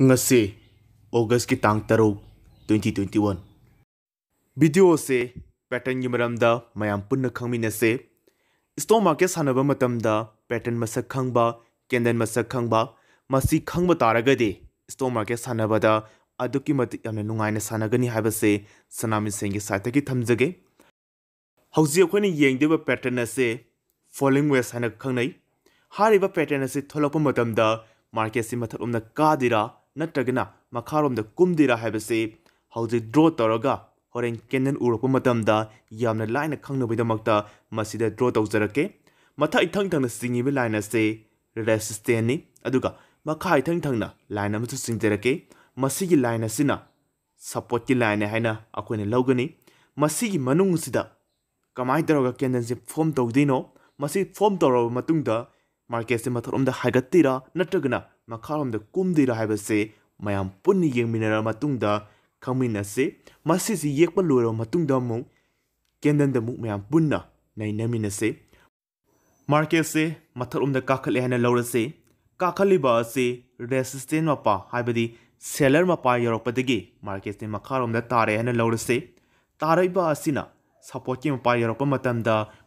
ꯉꯁꯤ ꯑꯣꯒꯁꯀꯤ ꯇꯥꯡ ꯇꯔꯨꯛ ꯇ꯭ꯋꯦꯟꯇꯤ ꯇ꯭ꯋꯦꯟꯇꯤ ꯋꯥꯟ ꯚꯤꯗꯤꯑꯣ ꯑꯁꯦ ꯄꯦꯇꯔꯟꯒꯤ ꯃꯔꯝꯗ ꯃꯌꯥꯝ ꯄꯨꯟꯅ ꯈꯪꯃꯤꯟꯅꯁꯦ ꯏꯁꯇꯣꯛ ꯃꯥꯔꯀꯦꯠ ꯁꯥꯟꯅꯕ ꯃꯇꯝꯗ ꯄꯦꯇꯔꯟ ꯃꯁꯛ ꯈꯪꯕ ꯀꯦꯟꯗꯜ ꯃꯁꯛ ꯈꯪꯕ ꯃꯁꯤ ꯈꯪꯕ ꯇꯥꯔꯒꯗꯤ ꯏꯁꯇꯣꯛ ꯃꯥꯔꯀꯦꯠ ꯁꯥꯟꯅꯕꯗ ꯑꯗꯨꯛꯀꯤ ꯃꯇꯤꯛ ꯌꯥꯝꯅ ꯅꯨꯡꯉꯥꯏꯅ ꯁꯥꯟꯅꯒꯅꯤ ꯍꯥꯏꯕꯁꯦ ꯁꯅꯥꯃꯤꯁꯤꯡꯒꯤ ꯁꯥꯏꯠꯇꯒꯤ ꯊꯝꯖꯒꯦ ꯍꯧꯖꯤꯛ ꯑꯩꯈꯣꯏꯅ ꯌꯦꯡꯗꯕ ꯄꯦꯇꯔꯟ ꯑꯁꯦ ꯐꯣꯂꯤꯡ ꯋꯦꯁ ꯍꯥꯏꯅ ꯈꯪꯅꯩ ꯍꯥꯏꯔꯤꯕ ꯄꯦꯇꯔꯟ ꯑꯁꯤ ꯊꯣꯛꯂꯛꯄ ꯃꯇꯝꯗ ꯃꯥꯔꯀꯦꯠꯁꯤ ꯃꯊꯛꯂꯣꯝꯗ ꯀꯥꯗꯣꯏꯔꯥ ꯅꯠꯇ꯭ꯔꯒꯅ ꯃꯈꯥꯔꯣꯝꯗ ꯀꯨꯝꯗꯣꯏꯔꯥ ꯍꯥꯏꯕꯁꯤ ꯍꯧꯖꯤꯛ ꯗ꯭ꯔꯣ ꯇꯧꯔꯒ ꯍꯣꯔꯦꯟ ꯀꯦꯟꯗꯜ ꯎꯔꯛꯄ ꯃꯇꯝꯗ ꯌꯥꯝꯅ ꯂꯥꯏꯅ ꯈꯪꯅꯕꯒꯤꯗꯃꯛꯇ ꯃꯁꯤꯗ ꯗ꯭ꯔꯣ ꯇꯧꯖꯔꯛꯀꯦ ꯃꯊꯛ ꯏꯊꯪ ꯊꯪꯅ ꯆꯤꯡꯉꯤꯕ ꯂꯥꯏꯟ ꯑꯁꯤ ꯔꯦꯁꯤꯁꯇꯦꯟꯅꯤ ꯑꯗꯨꯒ ꯃꯈꯥ ꯏꯊꯪ ꯊꯪꯅ ꯂꯥꯏꯟ ꯑꯃꯁꯨ ꯆꯤꯡꯖꯔꯛꯀꯦ ꯃꯁꯤꯒꯤ ꯂꯥꯏꯟ ꯑꯁꯤꯅ ꯁꯞꯄꯣꯔꯠꯀꯤ ꯂꯥꯏꯟꯅꯤ ꯍꯥꯏꯅ ꯑꯩꯈꯣꯏꯅ ꯂꯧꯒꯅꯤ ꯃꯁꯤꯒꯤ ꯃꯅꯨꯡꯁꯤꯗ ꯀꯃꯥꯏꯅ ꯇꯧꯔꯒ ꯀꯦꯟꯗꯜꯁꯦ ꯐꯣꯝ ꯇꯧꯗꯣꯏꯅꯣ ꯃꯁꯤ ꯐꯣꯝ ꯇꯧꯔꯕ ꯃꯇꯨꯡꯗ ꯃꯥꯔꯀꯦꯠꯁꯦ ꯃꯊꯛꯂꯣꯝꯗ ꯍꯥꯏꯒꯠꯇꯣꯏꯔꯥ ꯅꯠꯇ꯭ꯔꯒꯅ मखाम कूदीर है मैं पुनः खमीन से येप लोरमु केंदन मैं पुनः नई मार्केट से मथलोम काखल है लौरसे काखलब से रेसीस्टें मपा है सेलर मपा योपदी मार्केट से मखाम तारे है लौरसे तारब सपोर्ट के मपा यौरप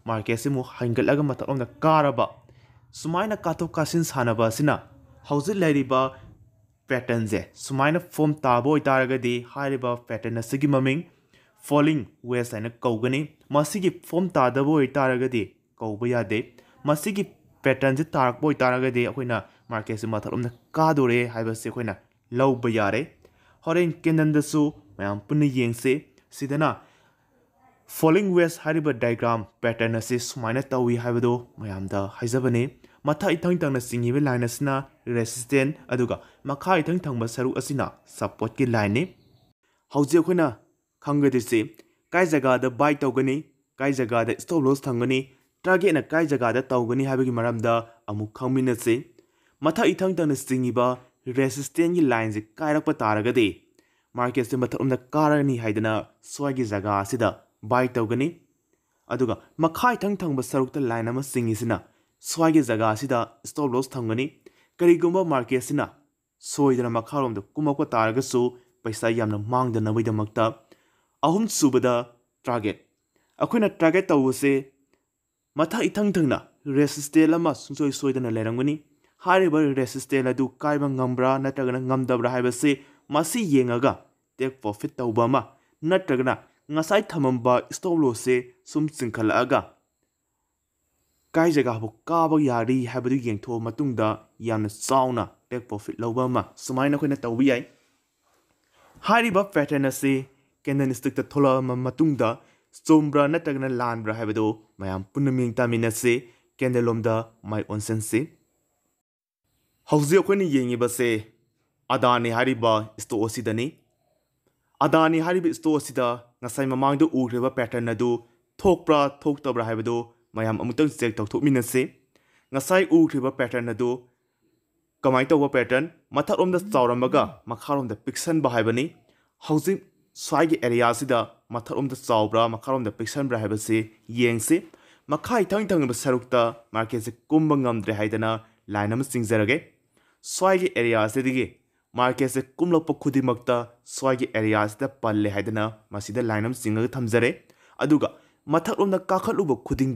मार्केट से हंगल मथलोम कारब सूम का सानब असना ꯍꯧꯖꯤꯛ ꯂꯩꯔꯤꯕ ꯄꯦꯇꯔꯟꯁꯦ ꯁꯨꯃꯥꯏꯅ ꯐꯣꯝ ꯇꯥꯕ ꯑꯣꯏꯇꯥꯔꯒꯗꯤ ꯍꯥꯏꯔꯤꯕ ꯄꯦꯇꯔꯟ ꯑꯁꯤꯒꯤ ꯃꯃꯤꯡ ꯐꯣꯂꯤꯡ ꯋꯦꯁ ꯍꯥꯏꯅ ꯀꯧꯒꯅꯤ ꯃꯁꯤꯒꯤ ꯐꯣꯝ ꯇꯥꯗꯕ ꯑꯣꯏꯇꯥꯔꯒꯗꯤ ꯀꯧꯕ ꯌꯥꯗꯦ ꯃꯁꯤꯒꯤ ꯄꯦꯇꯔꯟꯁꯤ ꯇꯥꯔꯛꯄ ꯑꯣꯏꯇꯥꯔꯒꯗꯤ ꯑꯩꯈꯣꯏꯅ ꯃꯥꯔꯀꯦꯠꯁꯤ ꯃꯊꯛꯂꯣꯝꯗ ꯀꯥꯗꯣꯔꯦ ꯍꯥꯏꯕꯁꯤ ꯑꯩꯈꯣꯏꯅ ꯂꯧꯕ ꯌꯥꯔꯦ ꯍꯣꯔꯦꯟ ꯀꯦꯟꯗꯟꯗꯁꯨ ꯃꯌꯥꯝ ꯄꯨꯟꯅ ꯌꯦꯡꯁꯤ ꯁꯤꯗꯅ ꯐꯣꯂꯤꯡ ꯋꯦꯁ ꯍꯥꯏꯔꯤꯕ ꯗꯥꯏꯒ꯭ꯔꯥꯝ ꯄꯦꯇꯔꯟ ꯑꯁꯤ ꯁꯨꯃꯥꯏꯅ ꯇꯧꯏ ꯍꯥꯏꯕꯗꯨ ꯃꯌꯥꯝꯗ ꯍꯥꯏꯖꯕꯅꯤ ꯃꯊꯛ ꯏꯊꯪ ꯊꯪꯅ ꯆꯤꯡꯉꯤꯕ ꯂꯥꯏꯟ ꯑꯁꯤꯅ ꯔꯦꯁꯤꯁꯇꯦꯟ ꯑꯗꯨꯒ ꯃꯈꯥ ꯏꯊꯪ ꯊꯪꯕ ꯁꯔꯨꯛ ꯑꯁꯤꯅ ꯁꯞꯄꯣꯔꯠꯀꯤ ꯂꯥꯏꯟꯅꯤ ꯍꯧꯖꯤꯛ ꯑꯩꯈꯣꯏꯅ ꯈꯪꯒꯗꯣꯏꯁꯤ ꯀꯥꯏ ꯖꯒꯥꯗ ꯕꯥꯏ ꯇꯧꯒꯅꯤ ꯀꯥꯏ ꯖꯒꯥꯗ ꯁ꯭ꯇꯣꯞ ꯂꯣꯁ ꯊꯝꯒꯅꯤ ꯇꯥꯔꯒꯦꯠꯅ ꯀꯥꯏ ꯖꯒꯥꯗ ꯇꯧꯒꯅꯤ ꯍꯥꯏꯕꯒꯤ ꯃꯔꯝꯗ ꯑꯃꯨꯛ ꯈꯪꯃꯤꯟꯅꯁꯤ ꯃꯊꯛ ꯏꯊꯪ ꯊꯪꯅ ꯆꯤꯡꯉꯤꯕ ꯔꯦꯁꯤꯁꯇꯦꯟꯒꯤ ꯂꯥꯏꯟꯁꯦ ꯀꯥꯏꯔꯛꯄ ꯇꯥꯔꯒꯗꯤ ꯃꯥꯔꯀꯦꯠꯁꯦ ꯃꯊꯛꯂꯣꯝꯗ ꯀꯥꯔꯅꯤ ꯍꯥꯏꯗꯅ ꯁ꯭ꯋꯥꯏꯒꯤ ꯖꯒꯥ ꯑꯁꯤꯗ ꯕꯥꯏ ꯇꯧꯒꯅꯤ ꯑꯗꯨꯒ ꯃꯈꯥ ꯏꯊꯪ ꯊꯪꯕ ꯁꯔꯨꯛꯇ ꯂꯥꯏꯟ ꯑꯃ ꯆꯤꯡꯉꯤꯁꯤꯅ ꯁ꯭ꯋꯥꯏꯒꯤ ꯖꯒꯥ ꯑꯁꯤꯗ ꯁ꯭ꯇꯣꯞ ꯂꯣꯁ ꯊꯝꯒꯅꯤ ꯀꯔꯤꯒꯨꯝꯕ ꯃꯥꯔꯀꯦꯠꯁꯤꯅ ꯁꯣꯏꯗꯅ ꯃꯈꯥꯔꯣꯝꯗ ꯀꯨꯝꯃꯛꯄ ꯇꯥꯔꯒꯁꯨ ꯄꯩꯁꯥ ꯌꯥꯝꯅ ꯃꯥꯡꯗꯅꯕꯒꯤꯗꯃꯛꯇ ꯑꯍꯨꯝ ꯁꯨꯕꯗ ꯇꯥꯔꯒꯦꯠ ꯑꯩꯈꯣꯏꯅ ꯇꯥꯔꯒꯦꯠ ꯇꯧꯕꯁꯦ ꯃꯊꯛ ꯏꯊꯪ ꯊꯪꯅ ꯔꯦꯁꯤꯁꯇꯦꯜ ꯑꯃ ꯁꯨꯡꯁꯣꯏ ꯁꯣꯏꯗꯅ ꯂꯩꯔꯝꯒꯅꯤ ꯍꯥꯏꯔꯤꯕ ꯔꯦꯁꯤꯁꯇꯦꯜ ꯑꯗꯨ ꯀꯥꯏꯕ ꯉꯝꯕ꯭ꯔꯥ ꯅꯠꯇ꯭ꯔꯒꯅ ꯉꯝꯗꯕ꯭ꯔꯥ ꯍꯥꯏꯕꯁꯤ ꯃꯁꯤ ꯌꯦꯡꯉꯒ ꯇꯦꯛ ꯄ꯭ꯔꯣꯐꯤꯠ ꯇꯧꯕ ꯑꯃ ꯅꯠꯇ꯭ꯔꯒꯅ ꯉꯁꯥꯏ ꯊꯝꯃꯝꯕ ꯁ꯭ꯇꯣꯞ ꯂꯣꯁꯁꯦ ꯁꯨꯝ ꯆꯤꯡꯈꯠꯂꯛꯑꯒ ꯀꯥꯏ ꯖꯒꯥꯐꯥꯎ ꯀꯥꯕ ꯌꯥꯔꯤ ꯍꯥꯏꯕꯗꯨ ꯌꯦꯡꯊꯣꯛꯑ ꯃꯇꯨꯡꯗ ꯌꯥꯝꯅ ꯆꯥꯎꯅ ꯇꯦꯛ ꯄ꯭ꯔꯣꯐꯤꯠ ꯂꯧꯕ ꯑꯃ ꯁꯨꯃꯥꯏꯅ ꯑꯩꯈꯣꯏꯅ ꯇꯧꯕ ꯌꯥꯏ ꯍꯥꯏꯔꯤꯕ ꯄꯦꯇꯔꯟ ꯑꯁꯤ ꯀꯦꯟꯗꯜ ꯁ꯭ꯇꯤꯛꯇ ꯊꯣꯛꯂꯛꯑꯕ ꯃꯇꯨꯡꯗ ꯆꯨꯝꯕ꯭ꯔꯥ ꯅꯠꯇ꯭ꯔꯒꯅ ꯂꯥꯟꯕ꯭ꯔꯥ ꯍꯥꯏꯕꯗꯨ ꯃꯌꯥꯝ ꯄꯨꯟꯅ ꯃꯤꯡ ꯇꯥꯃꯤꯟꯅꯁꯤ ꯀꯦꯟꯗꯜꯂꯣꯝꯗ ꯃꯥꯏ ꯑꯣꯟꯁꯤꯟꯁꯤ ꯍꯧꯖꯤꯛ ꯑꯩꯈꯣꯏꯅ ꯌꯦꯡꯉꯤꯕꯁꯦ ꯑꯗꯥꯅꯤ ꯍꯥꯏꯔꯤꯕ ꯏꯁꯇꯣꯛ ꯑꯁꯤꯗꯅꯤ ꯑꯗꯥꯅꯤ ꯍꯥꯏꯔꯤꯕ ꯏꯁꯇꯣꯛ ꯑꯁꯤꯗ ꯉꯁꯥꯏ ꯃꯃꯥꯡꯗ ꯎꯈ꯭ꯔꯤꯕ ꯄꯦꯇꯔꯟ ꯑꯗꯨ ꯊꯣꯛꯄ꯭ꯔꯥ ꯊꯣꯛꯇꯕ꯭ꯔꯥ ꯍꯥꯏꯕꯗꯨ मैं तौथ मीनसी उब पेटर्न अ कम तब पेटर्न मथलोम चौरमग मखालोम पीसनबी हजिक स्वाई एरियाद मथलोम चौब्रा मखालोम पीसनब्रेबी मखा इथ इथ सरुक्त मार्केट से कूब्रे लाइन चिंजरगे स्वाई एरियाद मार्केट से कूल्प खुद स्वाई एरियाद है लाइन चिंग थमजरें मथलोम काखलूब खुद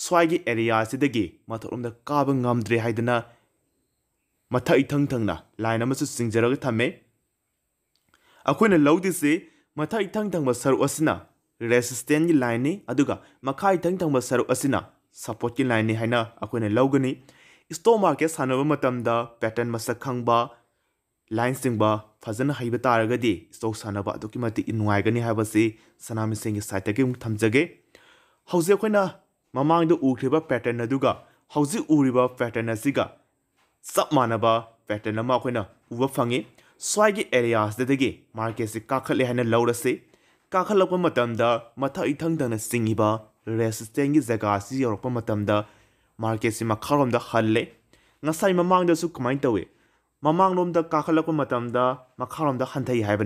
ꯁ꯭ꯋꯥꯏꯒꯤ ꯑꯦꯔꯤꯌꯥꯁꯤꯗꯒꯤ ꯃꯊꯛꯂꯣꯝꯗ ꯀꯥꯕ ꯉꯝꯗ꯭ꯔꯦ ꯍꯥꯏꯗꯅ ꯃꯊꯛ ꯏꯊꯪ ꯊꯪꯅ ꯂꯥꯏꯟ ꯑꯃꯁꯨ ꯆꯤꯡꯖꯔꯒ ꯊꯝꯃꯦ ꯑꯩꯈꯣꯏꯅ ꯂꯧꯗꯣꯏꯁꯤ ꯃꯊꯛ ꯏꯊꯪ ꯊꯪꯕ ꯁꯔꯨꯛ ꯑꯁꯤꯅ ꯔꯦꯁꯤꯁꯇꯦꯟꯒꯤ ꯂꯥꯏꯟꯅꯤ ꯑꯗꯨꯒ ꯃꯈꯥ ꯏꯊꯪ ꯊꯪꯕ ꯁꯔꯨꯛ ꯑꯁꯤꯅ ꯁꯞꯄꯣꯔꯠꯀꯤ ꯂꯥꯏꯟꯅꯤ ꯍꯥꯏꯅ ꯑꯩꯈꯣꯏꯅ ꯂꯧꯒꯅꯤ ꯏꯁꯇꯣꯛ ꯃꯥꯔꯀꯦꯠ ꯁꯥꯟꯅꯕ ꯃꯇꯝꯗ ꯄꯦꯇꯔꯟ ꯃꯁꯛ ꯈꯪꯕ ꯂꯥꯏꯟ ꯆꯤꯡꯕ ꯐꯖꯅ ꯍꯩꯕ ꯇꯥꯔꯒꯗꯤ ꯏꯁꯇꯣꯛ ꯁꯥꯟꯅꯕ ꯑꯗꯨꯛꯀꯤ ꯃꯇꯤꯛ ꯅꯨꯡꯉꯥꯏꯒꯅꯤ ꯍꯥꯏꯕꯁꯤ ꯁꯅꯥꯃꯤꯁꯤꯡꯒꯤ ꯁꯥꯏꯠꯇꯒꯤ ꯑꯃꯨꯛ ꯊꯝꯖꯒꯦ ꯍꯧꯖꯤꯛ ꯑꯩꯈꯣꯏꯅ ममांग पेटर्न अगजिब पेटर्न चप मानव पेटर्न अमन उब फे स्वाई एरिया मार्केट से काखल है लौरसे काखल मथ इथंगना चिंब रेसीस्टें जगह से यौरप मार्केट से मखाम हल्ले ममांग कम तौे ममांगलोम काखल मखाम हंथई है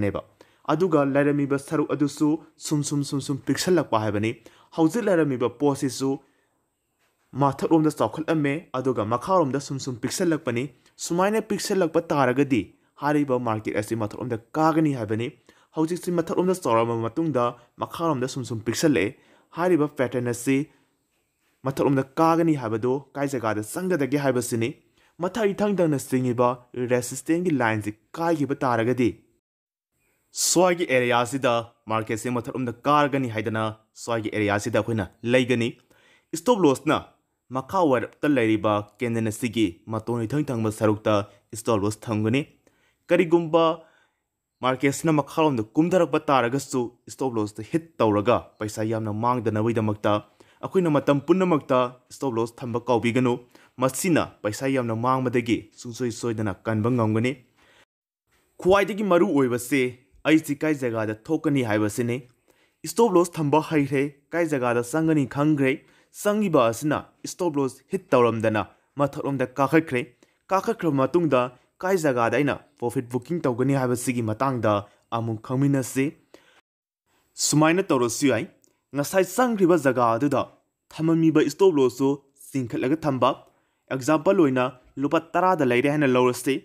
लेरमीब सरुक सूम सूम सूम सूम पीछल्पने हौजित लेरमीब पोसी सु माथरोम द चौखल अमे मखारोम द सुमसुम पिक्सेल लगपनी सुमायने तारगदी मार्केट अच्छे माथरोम द कागनी हाबनी हौजित सि माथरोम द चौरम मतुंग द मखारोम द सुमसुम पिक्सेल ले हारीब पैटर्न असि माथरोम द कागनी हाबदो काय जगा द संगदगे हाइबसिनी इथंग दंग लाइन से काय तारगदी ꯁ꯭ꯋꯥꯏꯒꯤ ꯑꯦꯔꯤꯌꯥꯁꯤꯗ ꯃꯥꯔꯀꯦꯠꯁꯦ ꯃꯊꯛꯂꯣꯝꯗ ꯀꯥꯔꯒꯅꯤ ꯍꯥꯏꯗꯅ ꯁ꯭ꯋꯥꯏꯒꯤ ꯑꯦꯔꯤꯌꯥꯁꯤꯗ ꯑꯩꯈꯣꯏꯅ ꯂꯩꯒꯅꯤ ꯁ꯭ꯇꯣꯞ ꯂꯣꯁꯅ ꯃꯈꯥ ꯋꯥꯏꯔꯞꯇ ꯂꯩꯔꯤꯕ ꯀꯦꯟꯗꯜ ꯑꯁꯤꯒꯤ ꯃꯇꯣꯟ ꯏꯊꯪ ꯊꯪꯕ ꯁꯔꯨꯛꯇ ꯁ꯭ꯇꯣꯞ ꯂꯣꯁ ꯊꯝꯒꯅꯤ ꯀꯔꯤꯒꯨꯝꯕ ꯃꯥꯔꯀꯦꯠꯁꯤꯅ ꯃꯈꯥꯔꯣꯝꯗ ꯀꯨꯝꯊꯔꯛꯄ ꯇꯥꯔꯒꯁꯨ ꯁ꯭ꯇꯣꯞ ꯂꯣꯁꯇ ꯍꯤꯠ ꯇꯧꯔꯒ ꯄꯩꯁꯥ ꯌꯥꯝꯅ ꯃꯥꯡꯗꯅꯕꯒꯤꯗꯃꯛꯇ ꯑꯩꯈꯣꯏꯅ ꯃꯇꯝ ꯄꯨꯝꯅꯃꯛꯇ ꯁ꯭ꯇꯣꯞ ꯂꯣꯁ ꯊꯝꯕ ꯀꯥꯎꯕꯤꯒꯅꯨ ꯃꯁꯤꯅ ꯄꯩꯁꯥ ꯌꯥꯝꯅ ꯃꯥꯡꯕꯗꯒꯤ ꯁꯨꯡꯁꯣꯏ ꯁꯣꯏꯗꯅ ꯀꯟꯕ ꯉꯝꯒꯅꯤ ꯈ꯭ꯋꯥꯏꯗꯒꯤ ꯃꯔꯨ ꯑꯣꯏꯕꯁꯦ ꯑꯩꯁꯤ ꯀꯥꯏ ꯖꯒꯥꯗ ꯊꯣꯛꯀꯅꯤ ꯍꯥꯏꯕꯁꯤꯅꯤ ꯏꯁꯇꯣꯞ ꯂꯣꯁ ꯊꯝꯕ ꯍꯩꯈ꯭ꯔꯦ ꯀꯥꯏ ꯖꯒꯥꯗ ꯆꯪꯒꯅꯤ ꯈꯪꯈ꯭ꯔꯦ ꯆꯪꯉꯤꯕ ꯑꯁꯤꯅ ꯏꯁꯇꯣꯞ ꯂꯣꯁ ꯍꯤꯠ ꯇꯧꯔꯝꯗꯅ ꯃꯊꯛꯂꯣꯝꯗ ꯀꯥꯈꯠꯈ꯭ꯔꯦ ꯀꯥꯈꯠꯈ꯭ꯔꯕ ꯃꯇꯨꯡꯗ ꯀꯥꯏ ꯖꯒꯥꯗ ꯑꯩꯅ ꯄ꯭ꯔꯣꯐꯤꯠ ꯕꯨꯀꯤꯡ ꯇꯧꯒꯅꯤ ꯍꯥꯏꯕꯁꯤꯒꯤ ꯃꯇꯥꯡꯗ ꯑꯃꯨꯛ ꯈꯪꯃꯤꯟꯅꯁꯤ ꯁꯨꯃꯥꯏꯅ ꯇꯧꯔꯁꯨ ꯌꯥꯏ ꯉꯁꯥꯏ ꯆꯪꯈ꯭ꯔꯤꯕ ꯖꯒꯥ ꯑꯗꯨꯗ ꯊꯝꯃꯝꯃꯤꯕ ꯏꯁꯇꯣꯞ ꯂꯣꯁꯁꯨ ꯆꯤꯡꯈꯠꯂꯒ ꯊꯝꯕ ꯑꯦꯛꯖꯥꯝꯄꯜ ꯑꯣꯏꯅ ꯂꯨꯄꯥ ꯇꯔꯥꯗ ꯂꯩꯔꯦ ꯍꯥꯏꯅ ꯂꯧꯔꯁꯤ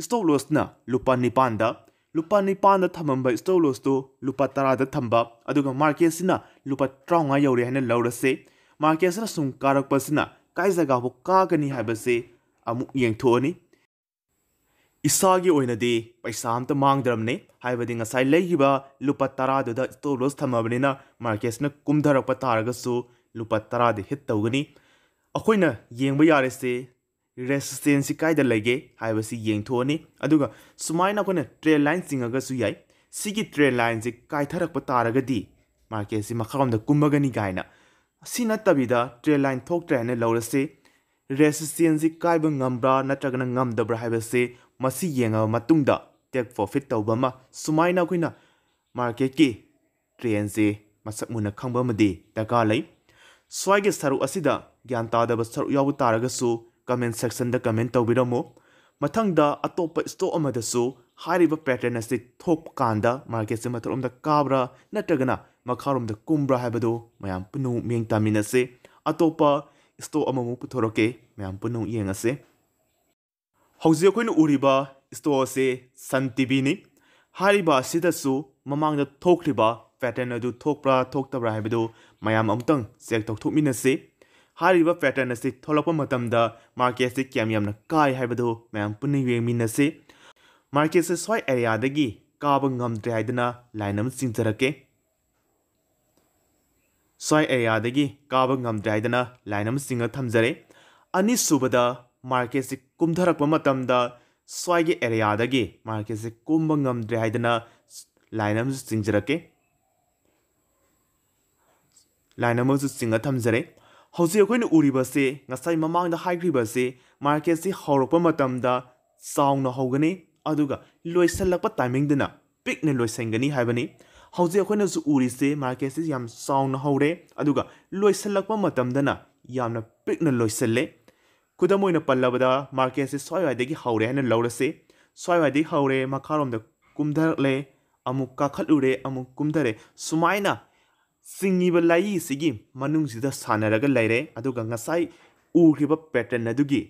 ꯏꯁꯇꯣꯞ ꯂꯣꯁꯅ ꯂꯨꯄꯥ ꯅꯤꯄꯥꯟꯗ ꯂꯨꯄꯥ ꯅꯤꯄꯥꯟꯗ ꯊꯝꯃꯝꯕ ꯏꯁꯇꯣꯞ ꯂꯣꯁꯇꯨ ꯂꯨꯄꯥ ꯇꯔꯥꯗ ꯊꯝꯕ ꯑꯗꯨꯒ ꯃꯥꯔꯀꯦꯠꯁꯤꯅ ꯂꯨꯄꯥ ꯇꯔꯥꯃꯉꯥ ꯌꯧꯔꯦ ꯍꯥꯏꯅ ꯂꯧꯔꯁꯤ ꯃꯥꯔꯀꯦꯠꯁꯤꯅ ꯁꯨꯝ ꯀꯥꯔꯛꯄꯁꯤꯅ ꯀꯥꯏ ꯖꯒꯥꯐꯥꯎ ꯀꯥꯒꯅꯤ ꯍꯥꯏꯕꯁꯤ ꯑꯃꯨꯛ ꯌꯦꯡꯊꯣꯛꯑꯅꯤ ꯏꯁꯥꯒꯤ ꯑꯣꯏꯅꯗꯤ ꯄꯩꯁꯥ ꯑꯝꯇ ꯃꯥꯡꯗ꯭ꯔꯕꯅꯤ ꯍꯥꯏꯕꯗꯤ ꯉꯁꯥꯏ ꯂꯩꯈꯤꯕ ꯂꯨꯄꯥ ꯇꯔꯥꯗꯨꯗ ꯏꯁꯇꯣꯞ ꯂꯣꯁ ꯊꯝꯃꯕꯅꯤꯅ ꯃꯥꯔꯀꯦꯠꯁꯤꯅ ꯀꯨꯝꯊꯔꯛꯄ ꯇꯥꯔꯒꯁꯨ ꯂꯨꯄꯥ ꯇꯔꯥꯗ ꯍꯤꯠ ꯇꯧꯒꯅꯤ ꯑꯩꯈꯣꯏꯅ ꯌꯦꯡꯕ ꯌꯥꯔꯤꯁꯤ ꯔꯦꯁꯤꯁꯇꯦꯟꯁꯤ ꯀꯥꯏꯗ ꯂꯩꯒꯦ ꯍꯥꯏꯕꯁꯤ ꯌꯦꯡꯊꯣꯛꯑꯅꯤ ꯑꯗꯨꯒ ꯁꯨꯃꯥꯏꯅ ꯑꯩꯈꯣꯏꯅ ꯇ꯭ꯔꯦꯟ ꯂꯥꯏꯟ ꯆꯤꯡꯉꯒꯁꯨ ꯌꯥꯏ ꯁꯤꯒꯤ ꯇ꯭ꯔꯦꯟ ꯂꯥꯏꯟꯁꯦ ꯀꯥꯏꯊꯔꯛꯄ ꯇꯥꯔꯒꯗꯤ ꯃꯥꯔꯀꯦꯠꯁꯤ ꯃꯈꯥꯔꯣꯝꯗ ꯀꯨꯝꯃꯒꯅꯤ ꯀꯥꯏꯅ ꯑꯁꯤ ꯅꯠꯇꯕꯤꯗ ꯇ꯭ꯔꯦꯟ ꯂꯥꯏꯟ ꯊꯣꯛꯇ꯭ꯔꯦ ꯍꯥꯏꯅ ꯂꯧꯔꯁꯤ ꯔꯦꯁꯤꯁꯇꯦꯟꯁꯤ ꯀꯥꯏꯕ ꯉꯝꯕ꯭ꯔꯥ ꯅꯠꯇ꯭ꯔꯒꯅ ꯉꯝꯗꯕ꯭ꯔꯥ ꯍꯥꯏꯕꯁꯤ ꯃꯁꯤ ꯌꯦꯡꯉꯕ ꯃꯇꯨꯡꯗ ꯇꯦꯛ ꯄ꯭ꯔꯣꯐꯤꯠ ꯇꯧꯕ ꯑꯃ ꯁꯨꯃꯥꯏꯅ ꯑꯩꯈꯣꯏꯅ ꯃꯥꯔꯀꯦꯠꯀꯤ ꯇ꯭ꯔꯦꯟꯁꯦ ꯃꯁꯛ ꯃꯨꯟꯅ ꯈꯪꯕ ꯑꯃꯗꯤ ꯗꯔꯀꯥꯔ ꯂꯩ ꯁ꯭ꯋꯥꯏꯒꯤ ꯁꯔꯨꯛ ꯑꯁꯤꯗ ꯒ꯭ꯌꯥꯟ ꯇꯥꯗꯕ ꯁꯔꯨꯛ ꯌꯥꯎꯕ ꯇꯥꯔꯒꯁꯨ ꯀꯃꯦꯟ ꯁꯦꯛꯁꯟꯗ ꯀꯃꯦꯟ ꯇꯧꯕꯤꯔꯝꯃꯨ ꯃꯊꯪꯗ ꯑꯇꯣꯞꯄ ꯏꯁꯇꯣꯛ ꯑꯃꯗꯁꯨ ꯍꯥꯏꯔꯤꯕ ꯄꯦꯇꯔꯟ ꯑꯁꯤ ꯊꯣꯛꯄ ꯀꯥꯟꯗ ꯃꯥꯔꯀꯦꯠꯁꯦ ꯃꯊꯛꯂꯣꯝꯗ ꯀꯥꯕ꯭ꯔꯥ ꯅꯠꯇ꯭ꯔꯒꯅ ꯃꯈꯥꯔꯣꯝꯗ ꯀꯨꯝꯕ꯭ꯔꯥ ꯍꯥꯏꯕꯗꯨ ꯃꯌꯥꯝ ꯄꯨꯝꯅꯃꯛ ꯃꯤꯠꯌꯦꯡ ꯇꯥꯃꯤꯟꯅꯁꯤ ꯑꯇꯣꯞꯄ ꯏꯁꯇꯣꯛ ꯑꯃꯃꯨꯛ ꯄꯨꯊꯣꯔꯛꯀꯦ ꯃꯌꯥꯝ ꯄꯨꯝꯅꯃꯛ ꯌꯦꯡꯉꯁꯤ ꯍꯧꯖꯤꯛ ꯑꯩꯈꯣꯏꯅ ꯎꯔꯤꯕ ꯏꯁꯇꯣꯛ ꯑꯁꯤ ꯁꯟ ꯇꯤꯚꯤꯅꯤ ꯍꯥꯏꯔꯤꯕ ꯑꯁꯤꯗꯁꯨ ꯃꯃꯥꯡꯗ ꯊꯣꯛꯈ꯭ꯔꯤꯕ ꯄꯦꯇꯔꯟ ꯑꯗꯨ ꯊꯣꯛꯄ꯭ꯔꯥ ꯊꯣꯛꯇꯕ꯭ꯔꯥ ꯍꯥꯏꯕꯗꯨ ꯃꯌꯥꯝ ꯑꯃꯨꯛꯇꯪ ꯆꯦꯛ ꯇꯧꯊꯣꯛꯃꯤꯟꯅꯁꯤ ꯍꯥꯏꯔꯤꯕ ꯄꯦꯇꯔꯟ ꯑꯁꯤ ꯊꯣꯛꯂꯛꯄ ꯃꯇꯝꯗ ꯃꯥꯔꯀꯦꯠ ꯑꯁꯤ ꯀꯌꯥꯝ ꯌꯥꯝꯅ ꯀꯥꯏ ꯍꯥꯏꯕꯗꯨ ꯃꯌꯥꯝ ꯄꯨꯟꯅ ꯌꯦꯡꯃꯤꯟꯅꯁꯤ ꯃꯥꯔꯀꯦꯠꯁꯦ ꯁ꯭ꯋꯥꯏ ꯑꯦꯔꯤꯌꯥꯗꯒꯤ ꯀꯥꯕ ꯉꯝꯗ꯭ꯔꯦ ꯍꯥꯏꯗꯅ ꯂꯥꯏꯟ ꯑꯃ ꯆꯤꯡꯖꯔꯛꯀꯦ ꯁ꯭ꯋꯥꯏ ꯑꯦꯔꯤꯌꯥꯗꯒꯤ ꯀꯥꯕ ꯉꯝꯗ꯭ꯔꯦ ꯍꯥꯏꯗꯅ ꯂꯥꯏꯟ ꯑꯃ ꯆꯤꯡꯉ ꯊꯝꯖꯔꯦ ꯑꯅꯤꯁꯨꯕꯗ ꯃꯥꯔꯀꯦꯠꯁꯤ ꯀꯨꯝꯊꯔꯛꯄ ꯃꯇꯝꯗ ꯁ꯭ꯋꯥꯏꯒꯤ ꯑꯦꯔꯤꯌꯥꯗꯒꯤ ꯃꯥꯔꯀꯦꯠꯁꯤ ꯀꯨꯝꯕ ꯉꯝꯗ꯭ꯔꯦ ꯍꯥꯏꯗꯅ ꯂꯥꯏꯟ ꯑꯃꯁꯨ ꯆꯤꯡꯖꯔꯛꯀꯦ ꯂꯥꯏꯟ ꯑꯃꯁꯨ ꯆꯤꯡꯉ ꯊꯝꯖꯔꯦ ꯍꯧꯖꯤꯛ ꯑꯩꯈꯣꯏꯅ ꯎꯔꯤꯕꯁꯦ ꯉꯁꯥꯏ ꯃꯃꯥꯡꯗ ꯍꯥꯏꯈ꯭ꯔꯤꯕꯁꯦ ꯃꯥꯔꯀꯦꯠꯁꯤ ꯍꯧꯔꯛꯄ ꯃꯇꯝꯗ ꯆꯥꯎꯅ ꯍꯧꯒꯅꯤ ꯑꯗꯨꯒ ꯂꯣꯏꯁꯤꯜꯂꯛꯄ ꯇꯥꯏꯃꯤꯡꯗꯅ ꯄꯤꯛꯅ ꯂꯣꯏꯁꯤꯟꯒꯅꯤ ꯍꯥꯏꯕꯅꯤ ꯍꯧꯖꯤꯛ ꯑꯩꯈꯣꯏꯅꯁꯨ ꯎꯔꯤꯁꯦ ꯃꯥꯔꯀꯦꯠꯁꯤ ꯌꯥꯝ ꯆꯥꯎꯅ ꯍꯧꯔꯦ ꯑꯗꯨꯒ ꯂꯣꯏꯁꯤꯜꯂꯛꯄ ꯃꯇꯝꯗꯅ ꯌꯥꯝꯅ ꯄꯤꯛꯅ ꯂꯣꯏꯁꯤꯜꯂꯦ ꯈꯨꯗꯝ ꯑꯣꯏꯅ ꯄꯜꯂꯕꯗ ꯃꯥꯔꯀꯦꯠꯁꯤ ꯁ꯭ꯋꯥꯏꯋꯥꯏꯗꯒꯤ ꯍꯧꯔꯦ ꯍꯥꯏꯅ ꯂꯧꯔꯁꯤ ꯁ꯭ꯋꯥꯏꯋꯥꯏꯗꯒꯤ ꯍꯧꯔꯦ ꯃꯈꯥꯔꯣꯝꯗ ꯀꯨꯝꯊꯔꯛꯂꯦ ꯑꯃꯨꯛ ꯀꯥꯈꯠꯂꯨꯔꯦ ꯑꯃꯨꯛ ꯀꯨꯝꯊꯔꯦ ꯁꯨꯃꯥꯏꯅ ꯆꯤꯡꯉꯤꯕ ꯂꯥꯏꯌꯤꯁꯤꯒꯤ ꯃꯅꯨꯡꯁꯤꯗ ꯁꯥꯟꯅꯔꯒ ꯂꯩꯔꯦ ꯑꯗꯨꯒ ꯉꯁꯥꯏ ꯎꯈ꯭ꯔꯤꯕ ꯄꯦꯇꯔꯟ ꯑꯗꯨꯒꯤ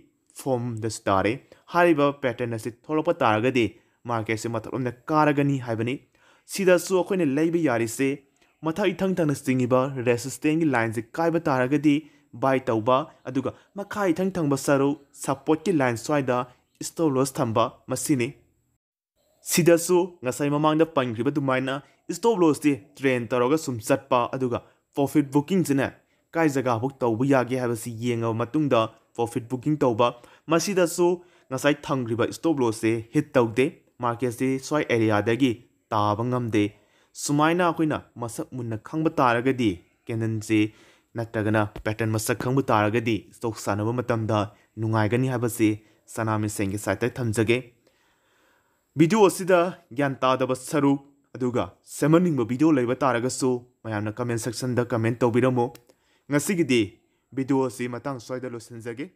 ꯐꯣꯝꯗꯁꯨ ꯇꯥꯔꯦ ꯍꯥꯏꯔꯤꯕ ꯄꯦꯇꯔꯟ ꯑꯁꯤ ꯊꯣꯛꯂꯛꯄ ꯇꯥꯔꯒꯗꯤ ꯃꯥꯔꯀꯦꯠꯁꯦ ꯃꯊꯛꯂꯣꯝꯗ ꯀꯥꯔꯒꯅꯤ ꯍꯥꯏꯕꯅꯤ ꯁꯤꯗꯁꯨ ꯑꯩꯈꯣꯏꯅ ꯂꯩꯕ ꯌꯥꯔꯤꯁꯦ ꯃꯊꯛ ꯏꯊꯪ ꯊꯪꯅ ꯆꯤꯡꯉꯤꯕ ꯔꯦꯁꯤꯁꯇꯦꯟꯒꯤ ꯂꯥꯏꯟꯁꯦ ꯀꯥꯏꯕ ꯇꯥꯔꯒꯗꯤ ꯕꯥꯏ ꯇꯧꯕ ꯑꯗꯨꯒ ꯃꯈꯥ ꯏꯊꯪ ꯊꯪꯕ ꯁꯔꯨ ꯁꯞꯄꯣꯔꯠꯀꯤ ꯂꯥꯏꯟ ꯁ꯭ꯋꯥꯏꯗ ꯏꯁꯇꯣꯞ ꯂꯣꯁ ꯊꯝꯕ ꯃꯁꯤꯅꯤ ꯁꯤꯗꯁꯨ ꯉꯁꯥꯏ ꯃꯃꯥꯡꯗ ꯄꯟꯈ꯭ꯔꯤꯕ ꯑꯗꯨꯃꯥꯏꯅ ꯏꯁꯇꯣꯞꯂꯣꯁꯇꯤ ꯇ꯭ꯔꯦꯟ ꯇꯧꯔꯒ ꯁꯨꯝ ꯆꯠꯄ ꯑꯗꯨꯒ ꯄ꯭ꯔꯣꯐꯤꯠ ꯕꯨꯀꯤꯡꯁꯤꯅ ꯀꯥꯏ ꯖꯒꯥꯐꯧ ꯇꯧꯕ ꯌꯥꯒꯦ ꯍꯥꯏꯕꯁꯤ ꯌꯦꯡꯉꯕ ꯃꯇꯨꯡꯗ ꯄ꯭ꯔꯣꯐꯤꯠ ꯕꯨꯀꯤꯡ ꯇꯧꯕ ꯃꯁꯤꯗꯁꯨ ꯉꯁꯥꯏ ꯊꯝꯈ꯭ꯔꯤꯕ ꯏꯁꯇꯣꯞꯂꯣꯁꯁꯦ ꯍꯤꯠ ꯇꯧꯗꯦ ꯃꯥꯔꯀꯦꯠꯁꯤ ꯁ꯭ꯋꯥꯏ ꯑꯦꯔꯤꯌꯥꯗꯒꯤ ꯇꯥꯕ ꯉꯝꯗꯦ ꯁꯨꯃꯥꯏꯅ ꯑꯩꯈꯣꯏꯅ ꯃꯁꯛ ꯃꯨꯟꯅ ꯈꯪꯕ तारगदी ꯀꯦꯟꯗꯟꯁꯤ ꯅꯠꯇ꯭ꯔꯒꯅ ꯄꯦꯇꯔꯟ ꯃꯁꯛ ꯈꯪꯕ ꯇꯥꯔꯒꯗꯤ ꯏꯁꯇꯣꯛ ꯁꯥꯟꯅꯕ ꯃꯇꯝꯗ ꯅꯨꯡꯉꯥꯏꯒꯅꯤ ꯍꯥꯏꯕꯁꯤ ꯁꯅꯥꯃꯤꯁꯤꯡꯒꯤ ꯁꯥꯏꯠꯇ ꯊꯝꯖꯒꯦ ꯚꯤꯗꯤꯑꯣ ꯑꯁꯤꯗ ꯒ꯭ꯌꯥꯟ ꯇꯥꯗꯕ ꯁꯔꯨꯛ ವಿಡಿಯೋ ಇವ ತಗು ಮ್ಯಾನ ಕಮೆನ್ ಸೆಷನ್ದ ಕಮೆನ್ ತೊಗಿರಮು ನಡೋಸಿ ಸ್ವಾಯಿ